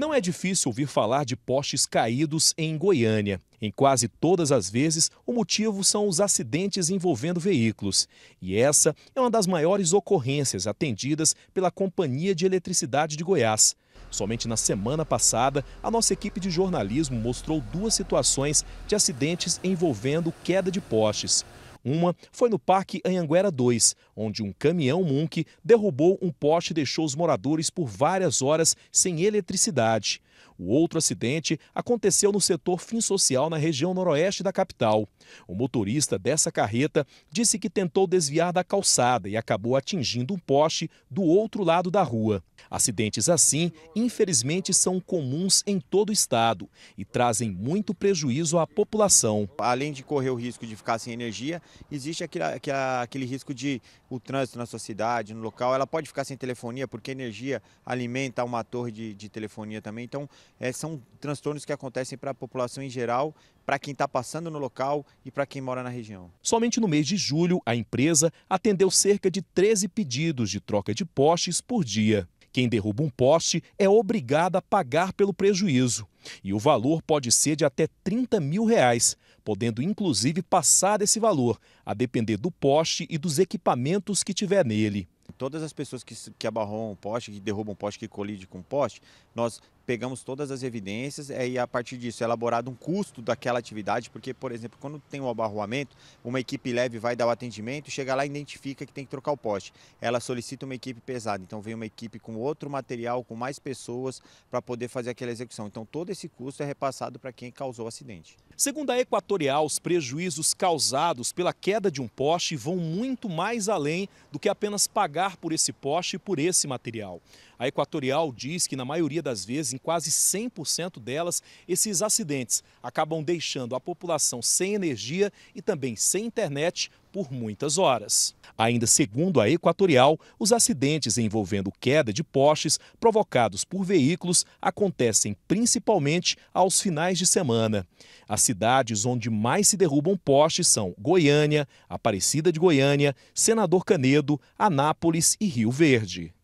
Não é difícil ouvir falar de postes caídos em Goiânia. Em quase todas as vezes, o motivo são os acidentes envolvendo veículos. E essa é uma das maiores ocorrências atendidas pela Companhia de Eletricidade de Goiás. Somente na semana passada, a nossa equipe de jornalismo mostrou duas situações de acidentes envolvendo queda de postes. Uma foi no Parque Anhanguera 2, onde um caminhão Munk derrubou um poste e deixou os moradores por várias horas sem eletricidade. O outro acidente aconteceu no setor fim social na região noroeste da capital. O motorista dessa carreta disse que tentou desviar da calçada e acabou atingindo um poste do outro lado da rua. Acidentes assim, infelizmente, são comuns em todo o estado e trazem muito prejuízo à população. Além de correr o risco de ficar sem energia, existe aquele, aquele risco de o trânsito na sua cidade, no local, ela pode ficar sem telefonia, porque a energia alimenta uma torre de, de telefonia também. Então, é, são transtornos que acontecem para a população em geral, para quem está passando no local e para quem mora na região. Somente no mês de julho, a empresa atendeu cerca de 13 pedidos de troca de postes por dia. Quem derruba um poste é obrigado a pagar pelo prejuízo. E o valor pode ser de até 30 mil reais, podendo inclusive passar esse valor, a depender do poste e dos equipamentos que tiver nele. Todas as pessoas que, que abarram um poste, que derrubam um poste, que colide com um poste, nós pegamos todas as evidências é, e a partir disso é elaborado um custo daquela atividade, porque, por exemplo, quando tem um abarroamento, uma equipe leve vai dar o atendimento, chega lá e identifica que tem que trocar o poste. Ela solicita uma equipe pesada, então vem uma equipe com outro material, com mais pessoas para poder fazer aquela execução. Então todo esse custo é repassado para quem causou o acidente. Segundo a Equatorial, os prejuízos causados pela queda de um poste vão muito mais além do que apenas pagar por esse poste e por esse material. A Equatorial diz que, na maioria das vezes, em quase 100% delas, esses acidentes acabam deixando a população sem energia e também sem internet por muitas horas. Ainda segundo a Equatorial, os acidentes envolvendo queda de postes provocados por veículos acontecem principalmente aos finais de semana. As cidades onde mais se derrubam postes são Goiânia, Aparecida de Goiânia, Senador Canedo, Anápolis e Rio Verde.